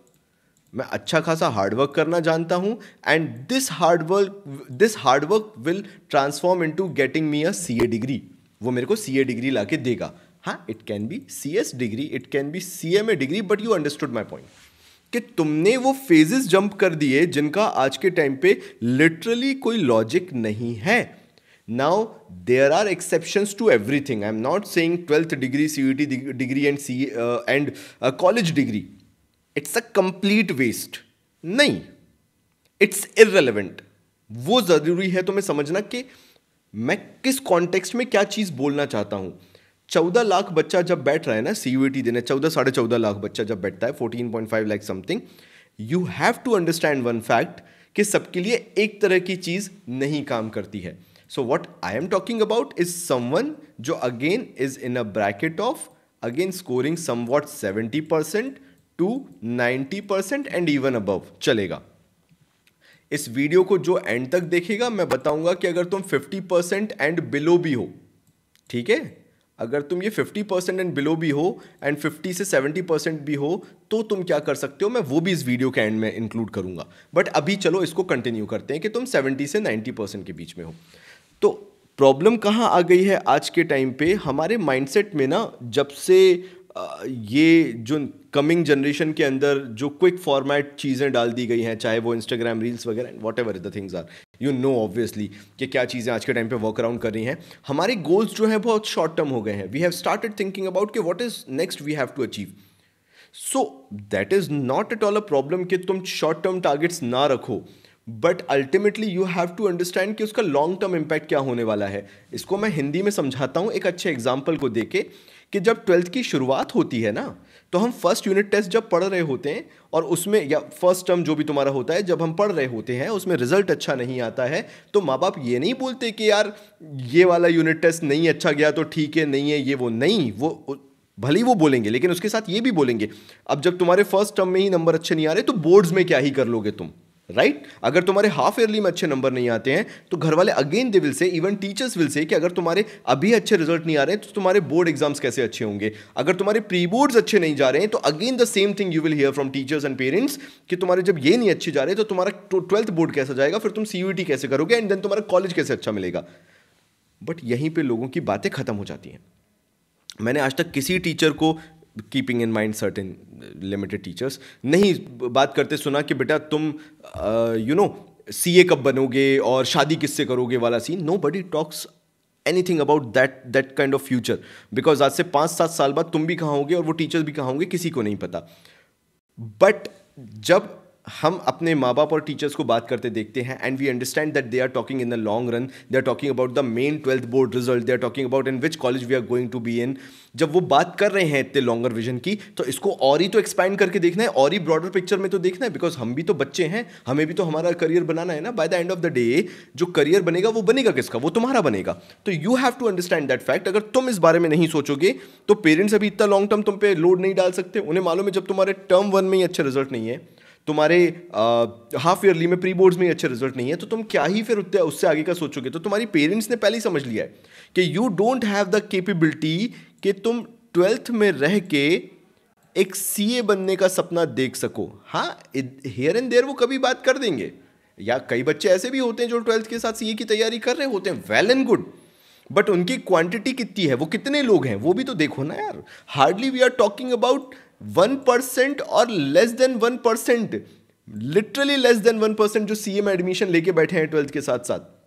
A: मैं अच्छा खासा हार्डवर्क करना जानता हूँ and this hard work this hard work will transform into getting me a C A degree वो मेरे को सी ए डिग्री ला के देगा हाँ it can be C S degree it can be C M A degree but you understood my point कि तुमने वो फेजेस जंप कर दिए जिनका आज के टाइम पे लिटरली कोई लॉजिक नहीं है Now, there are exceptions to everything. I'm not saying 12th degree, CET de degree and, C, uh, and a college degree. It's a complete waste. नहीं इट्स इरेलीवेंट वो ज़रूरी है तो मैं समझना कि मैं किस कॉन्टेक्स्ट में क्या चीज़ बोलना चाहता हूं चौदह लाख बच्चा जब बैठ रहा है ना सी यू टी देने चौदह साढ़े चौदह लाख बच्चा जब बैठता है fourteen point five lakh something you have to understand one fact कि सबके लिए एक तरह की चीज़ नहीं काम करती है So what I am talking about is someone जो a bracket of again scoring somewhat seventy percent to ninety percent and even above चलेगा इस वीडियो को जो एंड तक देखेगा मैं बताऊंगा कि अगर तुम फिफ्टी परसेंट एंड बिलो भी हो ठीक है अगर तुम ये फिफ्टी परसेंट एंड बिलो भी हो एंड फिफ्टी से सेवेंटी परसेंट भी हो तो तुम क्या कर सकते हो मैं वो भी इस वीडियो के एंड में इंक्लूड करूंगा बट अभी चलो इसको कंटिन्यू करते हैं कि तुम सेवेंटी से नाइन्टी परसेंट के बीच में हो तो प्रॉब्लम कहाँ आ गई है आज के टाइम पे हमारे माइंडसेट में ना जब से ये जो कमिंग जनरेशन के अंदर जो क्विक फॉर्मेट चीज़ें डाल दी गई हैं चाहे वो इंस्टाग्राम रील्स वगैरह and whatever the things are you know obviously कि क्या चीज़ें आज के टाइम पे वर्क अराउंड कर रही हैं हमारे गोल्स जो हैं बहुत शॉर्ट टर्म हो गए हैं we have started thinking about कि what is next we have to achieve so that is not at all a problem कि तुम शॉर्ट टर्म टारगेट्स ना रखो but ultimately you have to understand कि उसका लॉन्ग टर्म इम्पैक्ट क्या होने वाला है इसको मैं हिंदी में समझाता हूँ एक अच्छे एग्जाम्पल को दे के कि जब ट्वेल्थ की शुरुआत होती है ना तो हम फर्स्ट यूनिट टेस्ट जब पढ़ रहे होते हैं और उसमें या फर्स्ट टर्म जो भी तुम्हारा होता है जब हम पढ़ रहे होते हैं उसमें रिजल्ट अच्छा नहीं आता है तो माँ बाप ये नहीं बोलते कि यार ये वाला यूनिट टेस्ट नहीं अच्छा गया तो ठीक है नहीं है ये वो नहीं वो भले ही वो बोलेंगे लेकिन उसके साथ ये भी बोलेंगे अब जब तुम्हारे फर्स्ट टर्म में ही नंबर अच्छे नहीं आ रहे तो बोर्ड्स में क्या ही कर लोगे तुम राइट right? अगर तुम्हारे हाफ ईयरली में अच्छे नंबर नहीं आते हैं तो घर वाले again they will say even teachers will say कि अगर तुम्हारे अभी अच्छे रिजल्ट नहीं आ रहे हैं तो तुम्हारे बोर्ड एग्जाम्स कैसे अच्छे होंगे अगर तुम्हारे प्री बोर्ड्स अच्छे नहीं जा रहे हैं तो again the same thing you will hear from teachers and parents कि तुम्हारे जब ये नहीं अच्छे जा रहे तो तुम्हारा ट्वेल्थ बोर्ड कैसा जाएगा फिर तुम सी कैसे करोगे एंड देन तुम्हारा कॉलेज कैसे अच्छा मिलेगा बट यहीं पर लोगों की बातें खत्म हो जाती हैं मैंने आज तक किसी टीचर को keeping in mind certain limited teachers नहीं बात करते सुना कि बेटा तुम यू नो सी ए कब बनोगे और शादी किससे करोगे वाला scene nobody talks anything about that that kind of future because आज से पाँच सात साल बाद तुम भी कहाँ होगे और वो टीचर्स भी कहाँ होंगे किसी को नहीं पता बट जब हम अपने माँ बाप और टीचर्स को बात करते देखते हैं and we understand that they are talking in the long run they are talking about the main twelfth board result they are talking about in which college we are going to be in जब वो बात कर रहे हैं इतने लॉन्गर विजन की तो इसको और ही तो एक्सपैंड करके देखना है और ही ब्रॉडर पिक्चर में तो देखना है बिकॉज हम भी तो बच्चे हैं हमें भी तो हमारा करियर बनाना है ना by the end of the day जो करियर बनेगा वो बनेगा किसका वो तुम्हारा बनेगा तो you have to understand that fact अगर तुम इस बारे में नहीं सोचोगे तो पेरेंट्स अभी इतना लॉन्ग टर्म तुम पे लोड नहीं डाल सकते उन्हें मालूम है जब तुम्हारे टर्म वन में ही अच्छे रिजल्ट नहीं है तुम्हारे हाफ ईयरली में प्री बोर्ड्स में अच्छे रिजल्ट नहीं है तो तुम क्या ही फिर उससे आगे का सोचोगे तो तुम्हारी पेरेंट्स ने पहले ही समझ लिया है कि you don't have the capability कि तुम ट्वेल्थ में रह के एक ए बनने का सपना देख सको हाँ हेयर एंड देयर वो कभी बात कर देंगे या कई बच्चे ऐसे भी होते हैं जो ट्वेल्थ के साथ ए की तैयारी कर रहे होते हैं वेल एंड गुड बट उनकी क्वांटिटी कितनी है वो कितने लोग हैं वो भी तो देखो ना यार hardly we are talking about one percent और less than one percent literally less than one percent जो सीएम एडमिशन लेके बैठे हैं ट्वेल्थ के साथ साथ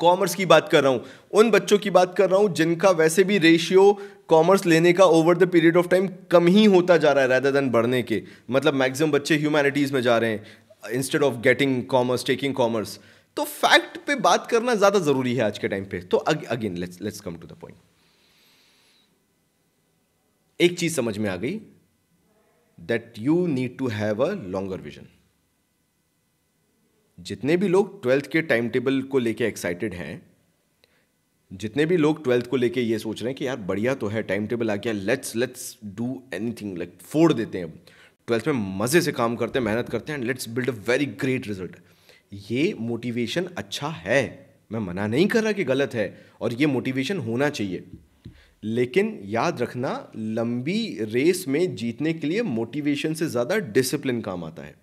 A: कॉमर्स की बात कर रहा हूं उन बच्चों की बात कर रहा हूं जिनका वैसे भी रेशियो कॉमर्स लेने का over the period of time कम ही होता जा रहा है रैदर देन बढ़ने के मतलब मैक्सिमम बच्चे ह्यूमैनिटीज़ में जा रहे हैं instead of getting commerce taking commerce तो फैक्ट पे बात करना ज़्यादा ज़रूरी है आज के टाइम पे तो again let's let's come to the point एक चीज़ समझ में आ गई that you need to have a longer vision जितने भी लोग ट्वेल्थ के टाइम टेबल को लेके एक्साइटेड हैं जितने भी लोग ट्वेल्थ को लेके ये सोच रहे हैं कि यार बढ़िया तो है टाइम टेबल आ गया let's let's do anything like फोड़ देते हैं ट्वेल्थ में मज़े से काम करते हैं मेहनत करते हैं and let's build a very great result ये मोटिवेशन अच्छा है मैं मना नहीं कर रहा कि गलत है और ये मोटिवेशन होना चाहिए लेकिन याद रखना लंबी रेस में जीतने के लिए मोटिवेशन से ज़्यादा डिसिप्लिन काम आता है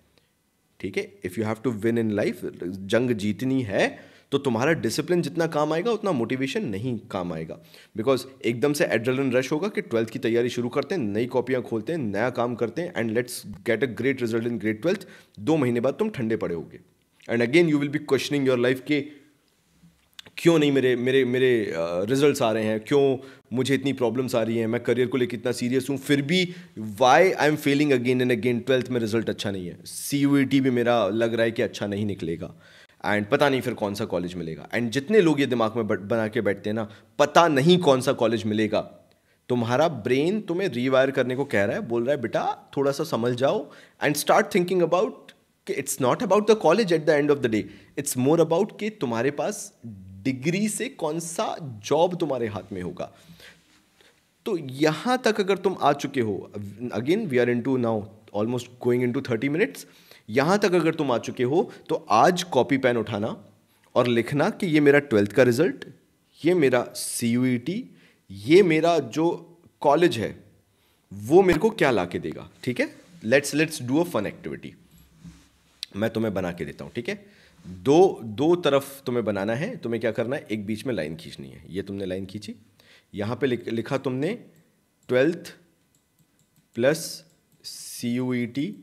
A: ठीक है if you have to win in life जंग जीतनी है तो तुम्हारा डिसिप्लिन जितना काम आएगा उतना मोटिवेशन नहीं काम आएगा बिकॉज एकदम से एड्रेलिन रश होगा कि ट्वेल्थ की तैयारी शुरू करते हैं नई कॉपियाँ खोलते हैं नया काम करते हैं and let's get a great result in great twelfth दो महीने बाद तुम ठंडे पड़े होगे and again you will be questioning your life के क्यों नहीं मेरे मेरे मेरे रिजल्ट्स आ रहे हैं क्यों मुझे इतनी प्रॉब्लम्स आ रही हैं मैं करियर को लेकर इतना सीरियस हूँ फिर भी why I am failing again and again twelfth में रिजल्ट अच्छा नहीं है सी यू टी भी मेरा लग रहा है कि अच्छा नहीं निकलेगा एंड पता नहीं फिर कौन सा कॉलेज मिलेगा एंड जितने लोग ये दिमाग में बना के बैठते हैं ना पता नहीं कौन सा कॉलेज मिलेगा तुम्हारा ब्रेन तुम्हें रीवायर करने को कह रहा है बोल रहा है बेटा थोड़ा सा समझ जाओ एंड स्टार्ट थिंकिंग अबाउट कि it's not about the college at the end of the day it's more about कि तुम्हारे पास डिग्री से कौन सा जॉब तुम्हारे हाथ में होगा तो यहां तक अगर तुम आ चुके हो again we are in into now almost going into thirty minutes यहां तक अगर तुम आ चुके हो तो आज कॉपी पेन उठाना और लिखना कि ये मेरा ट्वेल्थ का रिजल्ट ये मेरा सी e ये मेरा जो कॉलेज है वो मेरे को क्या ला के देगा ठीक है let's let's do a fun activity मैं तुम्हें बना के देता हूँ ठीक है दो दो तरफ तुम्हें बनाना है तुम्हें क्या करना है एक बीच में लाइन खींचनी है ये तुमने लाइन खींची यहाँ पे लिख, लिखा तुमने twelfth plus C U E T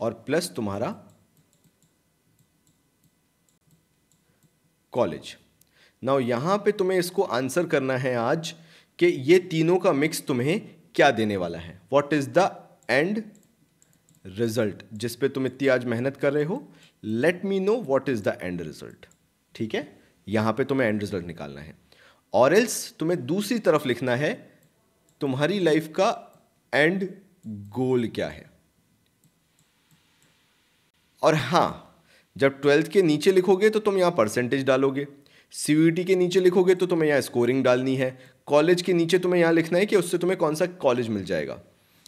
A: और प्लस तुम्हारा कॉलेज नाउ यहाँ पे तुम्हें इसको आंसर करना है आज कि ये तीनों का मिक्स तुम्हें क्या देने वाला है what is the end result जिस पे तुम इतनी आज मेहनत कर रहे हो let me know what is the end result ठीक है यहां पे तुम्हें एंड रिजल्ट निकालना है और एल्स तुम्हें दूसरी तरफ लिखना है तुम्हारी लाइफ का एंड गोल क्या है और हां जब ट्वेल्थ के नीचे लिखोगे तो तुम यहां परसेंटेज डालोगे सीवीटी e के नीचे लिखोगे तो तुम्हें यहां स्कोरिंग डालनी है कॉलेज के नीचे तुम्हें यहां लिखना है कि उससे तुम्हें कौन सा कॉलेज मिल जाएगा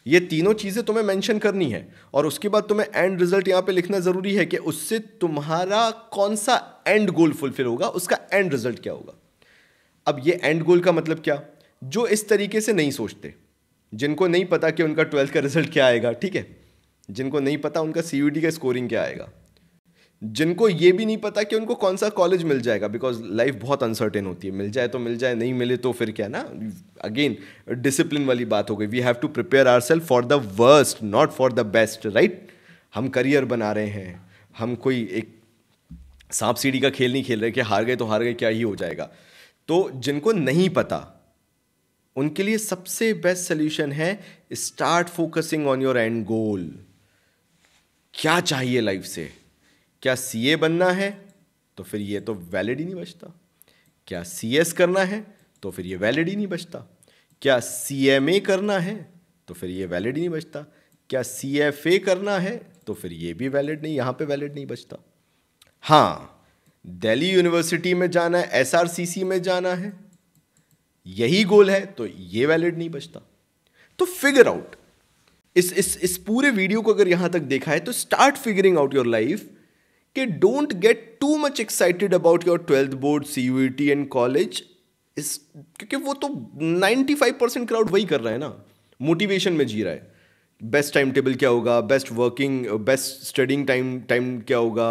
A: ये तीनों चीज़ें तुम्हें मेंशन करनी है और उसके बाद तुम्हें एंड रिजल्ट यहाँ पे लिखना ज़रूरी है कि उससे तुम्हारा कौन सा एंड गोल फुलफिल होगा उसका एंड रिजल्ट क्या होगा अब ये एंड गोल का मतलब क्या जो इस तरीके से नहीं सोचते जिनको नहीं पता कि उनका ट्वेल्थ का रिजल्ट क्या आएगा ठीक है जिनको नहीं पता उनका सी का स्कोरिंग क्या आएगा जिनको ये भी नहीं पता कि उनको कौन सा कॉलेज मिल जाएगा बिकॉज लाइफ बहुत अनसर्टेन होती है मिल जाए तो मिल जाए नहीं मिले तो फिर क्या ना अगेन डिसिप्लिन वाली बात हो गई we have to prepare ourself for the worst not for the best right हम करियर बना रहे हैं हम कोई एक सांप सीढ़ी का खेल नहीं खेल रहे कि हार गए तो हार गए क्या ही हो जाएगा तो जिनको नहीं पता उनके लिए सबसे बेस्ट सोल्यूशन है start focusing on your end goal क्या चाहिए लाइफ से क्या सी ए बनना है तो फिर ये तो वैलिड ही नहीं बचता क्या सी एस करना है तो फिर ये वैलिड ही नहीं बचता क्या सी एम ए करना है तो फिर ये वैलिड ही नहीं बचता क्या सी एफ ए करना है तो फिर ये भी वैलिड नहीं यहाँ पे वैलिड नहीं बचता हाँ दिल्ली यूनिवर्सिटी में जाना है सी में जाना है यही गोल है तो ये वैलिड नहीं बचता तो फिगर आउट इस इस इस पूरे वीडियो को अगर यहाँ तक देखा है तो start figuring out your life कि don't get too much excited about your twelfth board C you T and college इस क्योंकि वो तो 95 परसेंट क्राउड वही कर रहा है ना मोटिवेशन में जी रहा है बेस्ट टाइम टेबल क्या होगा best working best studying time time क्या होगा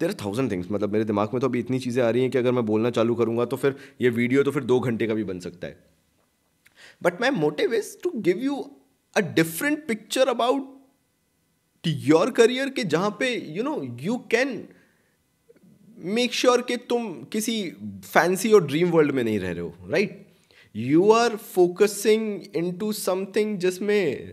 A: देर आर थाउजेंड थिंग्स मतलब मेरे दिमाग में तो अभी इतनी चीज़ें आ रही हैं कि अगर मैं बोलना चालू करूँगा तो फिर ये वीडियो तो फिर दो घंटे का भी बन सकता है but my motive is to give you a different picture about कि योर करियर के जहाँ पे you know you can make sure कि तुम किसी फैंसी और ड्रीम वर्ल्ड में नहीं रह रहे हो right you are focusing into something जिसमें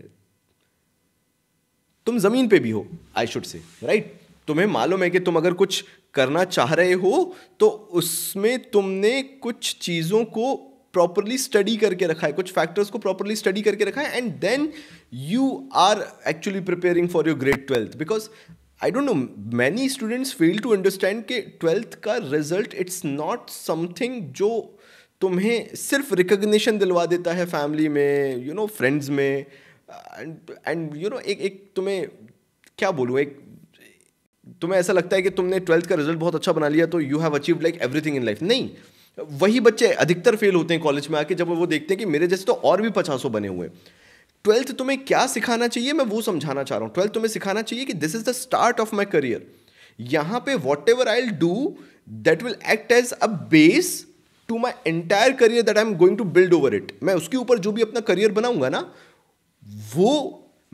A: तुम ज़मीन पे भी हो आई शुड से राइट तुम्हें मालूम है कि तुम अगर कुछ करना चाह रहे हो तो उसमें तुमने कुछ चीज़ों को प्रॉपरली स्टडी करके रखा है कुछ फैक्टर्स को प्रॉपरली स्टडी करके रखा है and then you are actually preparing for your grade twelfth because I don't know many students fail to understand के ट्वेल्थ का रिजल्ट इट्स नॉट समथिंग जो तुम्हें सिर्फ रिकग्निशन दिलवा देता है फैमिली में यू नो फ्रेंड्स में एंड यू नो एक एक तुम्हें क्या बोलूँ एक तुम्हें ऐसा लगता है कि तुमने ट्वेल्थ का रिजल्ट बहुत अच्छा बना लिया तो you have achieve like everything in life नहीं वही बच्चे अधिकतर फेल होते हैं कॉलेज में आके जब वो देखते हैं कि मेरे जैसे तो और भी पचासों बने हुए ट्वेल्थ तुम्हें क्या सिखाना चाहिए मैं वो समझाना चाह रहा हूँ ट्वेल्थ तुम्हें सिखाना चाहिए कि this is the start of my career यहाँ पे whatever I do that will act as a base to my entire career that I am going to build over it मैं उसके ऊपर जो भी अपना करियर बनाऊंगा ना वो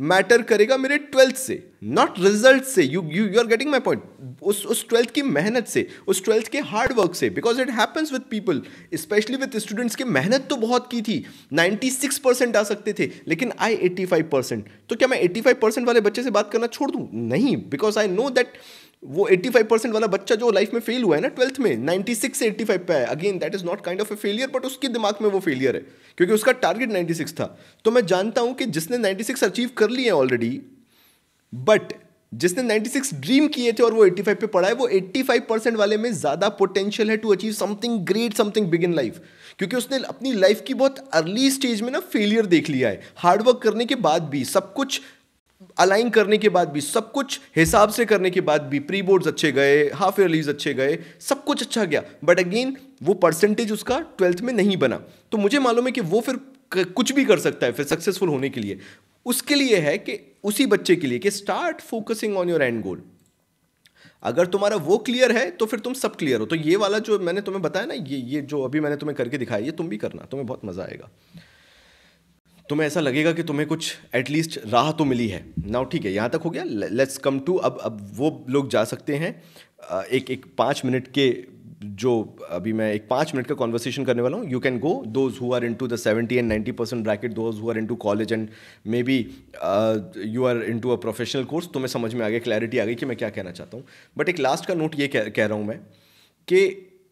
A: मैटर करेगा मेरे ट्वेल्थ से नॉट रिजल्ट से you you you are getting my point उस उस ट्वेल्थ की मेहनत से उस ट्वेल्थ के हार्ड वर्क से because it happens with people specially with students की मेहनत तो बहुत की थी नाइन्टी सिक्स परसेंट आ सकते थे लेकिन आई फाइव परसेंट तो क्या मैं फाइव परसेंट वाले बच्चे से बात करना छोड़ दूँ नहीं बिकॉज आई नो दैट वो 85 परसेंट वाला बच्चा जो लाइफ में फेल हुआ है ना ट्वेल्थ में 96 से 85 पे है again that is not kind of a failure but उसके दिमाग में वो फेलियर है क्योंकि उसका टारगेट 96 था तो मैं जानता हूं कि जिसने 96 अचीव कर लिए ऑलरेडी बट जिसने 96 ड्रीम किए थे और वो 85 पे पढ़ा है वो 85 परसेंट वाले में ज़्यादा पोटेंशियल है to achieve something great something big in life क्योंकि उसने अपनी लाइफ की बहुत अर्ली स्टेज में ना फेलियर देख लिया है हार्डवर्क करने के बाद भी सब कुछ अलाइन करने के बाद भी सब कुछ हिसाब से करने के बाद भी प्री बोर्ड्स अच्छे गए हाफ रिलीज अच्छे गए सब कुछ अच्छा गया बट अगेन वो परसेंटेज उसका ट्वेल्थ में नहीं बना तो मुझे मालूम है कि वो फिर कुछ भी कर सकता है फिर सक्सेसफुल होने के लिए उसके लिए है कि उसी बच्चे के लिए कि start focusing on your end goal अगर तुम्हारा वो क्लियर है तो फिर तुम सब क्लियर हो तो ये वाला जो मैंने तुम्हें बताया ना ये ये जो अभी मैंने तुम्हें करके दिखाया ये तुम भी करना तुम्हें बहुत मज़ा आएगा तुम्हें ऐसा लगेगा कि तुम्हें कुछ एटलीस्ट राह तो मिली है नाउ ठीक है यहाँ तक हो गया लेट्स कम टू अब अब वो लोग जा सकते हैं एक एक पाँच मिनट के जो अभी मैं एक पाँच मिनट का कॉन्वर्सेशन करने वाला हूँ you can go those who are into the seventy and ninety percent bracket those who are into college and maybe you are into a professional course तुम्हें समझ में आ गया क्लैरिटी आ गई कि मैं क्या कहना चाहता हूँ बट एक लास्ट का नोट ये कह, कह रहा हूँ मैं कि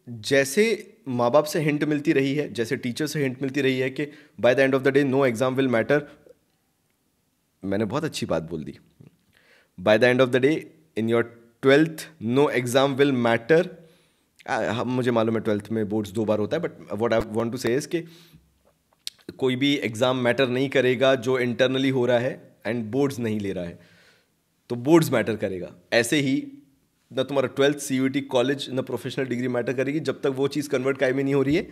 A: जैसे माँ बाप से हिंट मिलती रही है जैसे टीचर से हिंट मिलती रही है कि by the end of the day no exam will matter मैंने बहुत अच्छी बात बोल दी by the end of the day in your twelfth no exam will matter हम मुझे मालूम है ट्वेल्थ में बोर्ड्स दो बार होता है but what I want to say is कि कोई भी एग्ज़ाम मैटर नहीं करेगा जो इंटरनली हो रहा है एंड बोर्ड्स नहीं ले रहा है तो बोर्ड्स मैटर करेगा ऐसे ही ना तुम्हारा twelfth C you T college ना प्रोफेशनल डिग्री मैटर करेगी जब तक वो चीज़ कन्वर्ट काय में नहीं हो रही है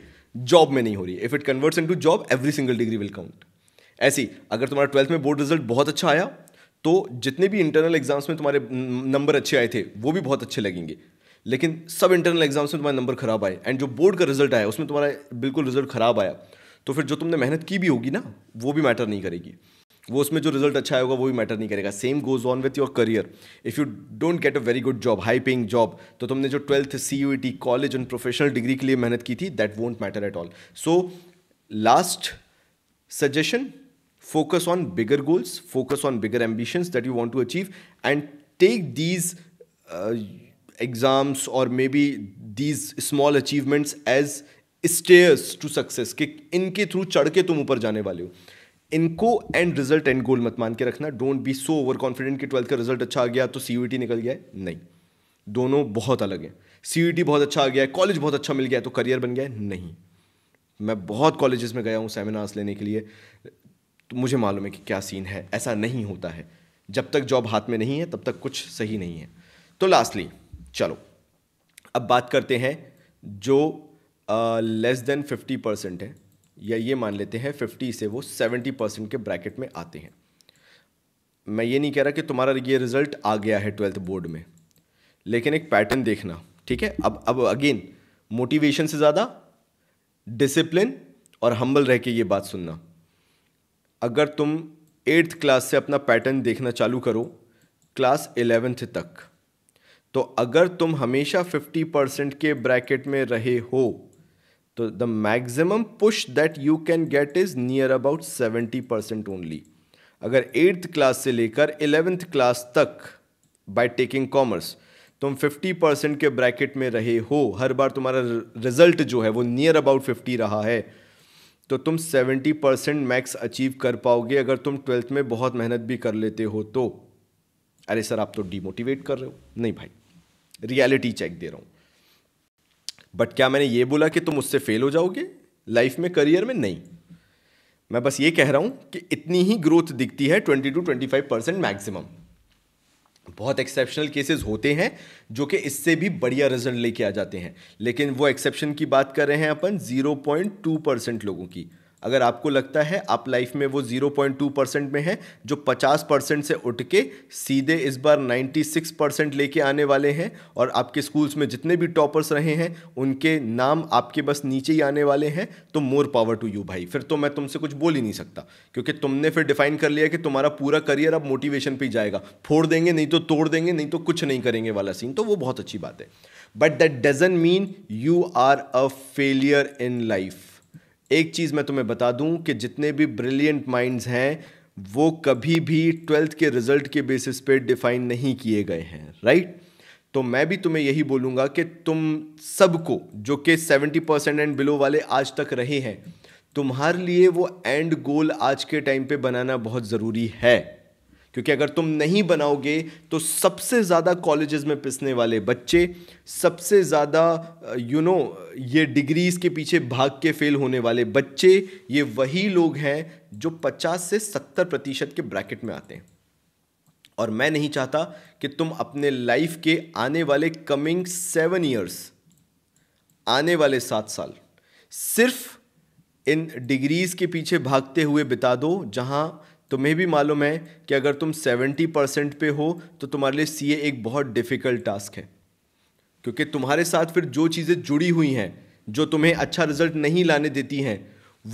A: जॉब में नहीं हो रही है if it converts into job every single degree will count ऐसी अगर तुम्हारा ट्वेल्थ में बोर्ड रिजल्ट बहुत अच्छा आया तो जितने भी इंटरनल एग्जाम्स में तुम्हारे नंबर अच्छे आए थे वो भी बहुत अच्छे लगेंगे लेकिन सब इंटरनल एग्जाम्स में तुम्हारे नंबर खराब आए एंड जो बोर्ड का रिजल्ट आया उसमें तुम्हारा बिल्कुल रिजल्ट खराब आया तो फिर जो तुमने मेहनत की भी होगी ना वो भी मैटर नहीं करेगी वो उसमें जो रिजल्ट अच्छा होगा वो भी मैटर नहीं करेगा same goes on with your career if you don't get a very good job high paying job तो तुमने जो twelfth C you T college and professional degree के लिए मेहनत की थी that won't matter at all so last suggestion focus on bigger goals focus on bigger ambitions that you want to achieve and take these exams और maybe these small achievements as stairs to success कि इनके थ्रू चढ़ के तुम ऊपर जाने वाले हो इनको एंड रिजल्ट एंड गोल मत मान के रखना don't be so overconfident कि ट्वेल्थ का रिजल्ट अच्छा आ गया तो सी निकल गया है नहीं दोनों बहुत अलग हैं सी बहुत अच्छा आ गया कॉलेज बहुत अच्छा मिल गया तो करियर बन गया है नहीं मैं बहुत कॉलेजेस में गया हूँ सेमिनार्स लेने के लिए तो मुझे मालूम है कि क्या सीन है ऐसा नहीं होता है जब तक जॉब हाथ में नहीं है तब तक कुछ सही नहीं है तो लास्टली चलो अब बात करते हैं जो लेस देन फिफ्टी परसेंट है या ये मान लेते हैं फिफ्टी से वो सेवेंटी परसेंट के ब्रैकेट में आते हैं मैं ये नहीं कह रहा कि तुम्हारा ये रिज़ल्ट आ गया है ट्वेल्थ बोर्ड में लेकिन एक पैटर्न देखना ठीक है अब अब अगेन मोटिवेशन से ज़्यादा डिसिप्लिन और हम्बल रह के ये बात सुनना अगर तुम एट्थ क्लास से अपना पैटर्न देखना चालू करो क्लास एलेवेंथ तक तो अगर तुम हमेशा फिफ्टी परसेंट के ब्रैकेट में रहे हो तो the maximum push that you can get is near about seventy percent only अगर एट्थ क्लास से लेकर इलेवेंथ क्लास तक बाय टेकिंग कॉमर्स तुम 50 परसेंट के ब्रैकेट में रहे हो हर बार तुम्हारा रिजल्ट जो है वो नियर अबाउट 50 रहा है तो तुम 70 परसेंट मैक्स अचीव कर पाओगे अगर तुम ट्वेल्थ में बहुत मेहनत भी कर लेते हो तो अरे सर आप तो डीमोटिवेट कर रहे हो नहीं भाई रियलिटी चेक दे रहा हूँ बट क्या मैंने ये बोला कि तुम उससे फेल हो जाओगे लाइफ में करियर में नहीं मैं बस ये कह रहा हूँ कि इतनी ही ग्रोथ दिखती है twenty to twenty five percent maximum बहुत एक्सेप्शनल केसेस होते हैं जो कि इससे भी बढ़िया रिजल्ट लेके आ जाते हैं लेकिन वो एक्सेप्शन की बात कर रहे हैं अपन जीरो पॉइंट टू परसेंट लोगों की अगर आपको लगता है आप लाइफ में वो 0.2 परसेंट में हैं जो 50 परसेंट से उठ के सीधे इस बार 96 परसेंट लेके आने वाले हैं और आपके स्कूल्स में जितने भी टॉपर्स रहे हैं उनके नाम आपके बस नीचे ही आने वाले हैं तो मोर पावर टू यू भाई फिर तो मैं तुमसे कुछ बोल ही नहीं सकता क्योंकि तुमने फिर डिफाइन कर लिया कि तुम्हारा पूरा करियर अब मोटिवेशन पर ही जाएगा फोड़ देंगे नहीं तो तोड़ देंगे नहीं तो कुछ नहीं करेंगे वाला सीन तो वो बहुत अच्छी बात है but that doesn't mean you are a failure in life एक चीज़ मैं तुम्हें बता दूं कि जितने भी ब्रिलियंट माइंड्स हैं वो कभी भी ट्वेल्थ के रिजल्ट के बेसिस पे डिफाइन नहीं किए गए हैं राइट तो मैं भी तुम्हें यही बोलूँगा कि तुम सबको जो कि सेवेंटी परसेंट एंड बिलो वाले आज तक रहे हैं तुम्हारे लिए वो एंड गोल आज के टाइम पे बनाना बहुत ज़रूरी है क्योंकि अगर तुम नहीं बनाओगे तो सबसे ज़्यादा कॉलेजेस में पिसने वाले बच्चे सबसे ज़्यादा यू नो ये डिग्रीज़ के पीछे भाग के फेल होने वाले बच्चे ये वही लोग हैं जो 50 से 70 प्रतिशत के ब्रैकेट में आते हैं और मैं नहीं चाहता कि तुम अपने लाइफ के आने वाले कमिंग सेवन ईयर्स आने वाले सात साल सिर्फ इन डिग्रीज़ के पीछे भागते हुए बिता दो जहां तुम्हें तो भी मालूम है कि अगर तुम 70 परसेंट पे हो तो तुम्हारे लिए सीए एक बहुत डिफ़िकल्ट टास्क है क्योंकि तुम्हारे साथ फिर जो चीज़ें जुड़ी हुई हैं जो तुम्हें अच्छा रिजल्ट नहीं लाने देती हैं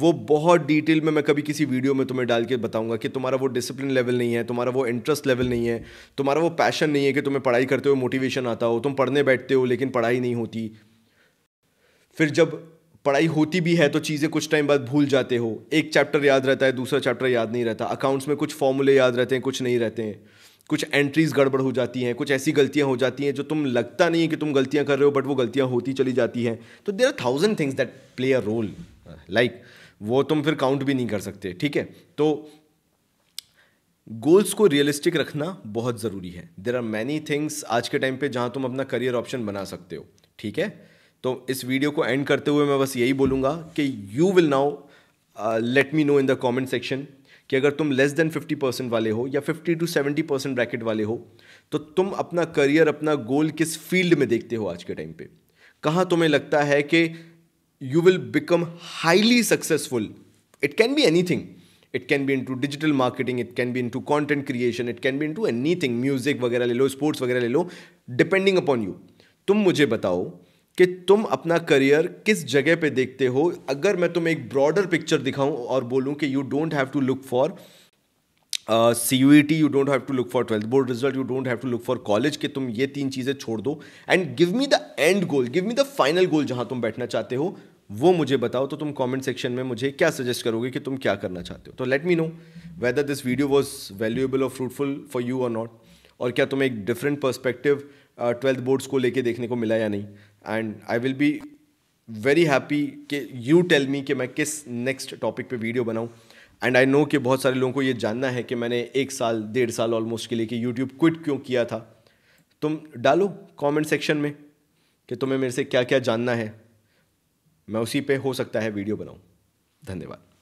A: वो बहुत डिटेल में मैं कभी किसी वीडियो में तुम्हें डाल के बताऊंगा कि तुम्हारा वो डिसिप्लिन लेवल नहीं है तुम्हारा वो इंटरेस्ट लेवल नहीं है तुम्हारा वो पैशन नहीं है कि तुम्हें पढ़ाई करते हो मोटिवेशन आता हो तुम पढ़ने बैठते हो लेकिन पढ़ाई नहीं होती फिर जब पढ़ाई होती भी है तो चीज़ें कुछ टाइम बाद भूल जाते हो एक चैप्टर याद रहता है दूसरा चैप्टर याद नहीं रहता अकाउंट्स में कुछ फॉर्मूले याद रहते हैं कुछ नहीं रहते हैं कुछ एंट्रीज़ गड़बड़ हो जाती हैं कुछ ऐसी गलतियां हो जाती हैं जो तुम लगता नहीं है कि तुम गलतियां कर रहे हो बट वो गलतियां होती चली जाती हैं तो there are thousand things that play a role like वो तुम फिर काउंट भी नहीं कर सकते ठीक है तो गोल्स को रियलिस्टिक रखना बहुत ज़रूरी है देर आर मैनी थिंग्स आज के टाइम पे जहाँ तुम अपना करियर ऑप्शन बना सकते हो ठीक है तो इस वीडियो को एंड करते हुए मैं बस यही बोलूँगा कि you will now let me know in the comment section कि अगर तुम लेस देन 50 परसेंट वाले हो या 50 टू 70 परसेंट ब्रैकेट वाले हो तो तुम अपना करियर अपना गोल किस फील्ड में देखते हो आज के टाइम पे कहाँ तुम्हें लगता है कि you will become highly successful it can be anything it can be into digital marketing it can be into content creation it can be into anything music वगैरह ले लो स्पोर्ट्स वगैरह ले लो डिपेंडिंग अपॉन यू तुम मुझे बताओ कि तुम अपना करियर किस जगह पे देखते हो अगर मैं तुम्हें एक ब्रॉडर पिक्चर दिखाऊं और बोलूं कि you don't have to look for C you T you don't have to look for twelfth board result you don't have to look for college कि तुम ये तीन चीज़ें छोड़ दो and give me the end goal give me the final goal जहाँ तुम बैठना चाहते हो वो मुझे बताओ तो तुम कमेंट सेक्शन में मुझे क्या सजेस्ट करोगे कि तुम क्या करना चाहते हो तो let me know whether this video was valuable or fruitful for you or not और क्या तुम्हें एक डिफरेंट परस्पेक्टिव ट्वेल्थ बोर्ड्स को लेके देखने को मिला या नहीं and I will be very happy कि यू टेल मी कि मैं किस नेक्स्ट टॉपिक पे वीडियो बनाऊँ एंड आई नो कि बहुत सारे लोगों को ये जानना है कि मैंने एक साल डेढ़ साल ऑलमोस्ट के लिए कि यूट्यूब क्विट क्यों किया था तुम डालो कमेंट सेक्शन में कि तुम्हें मेरे से क्या क्या जानना है मैं उसी पे हो सकता है वीडियो बनाऊँ धन्यवाद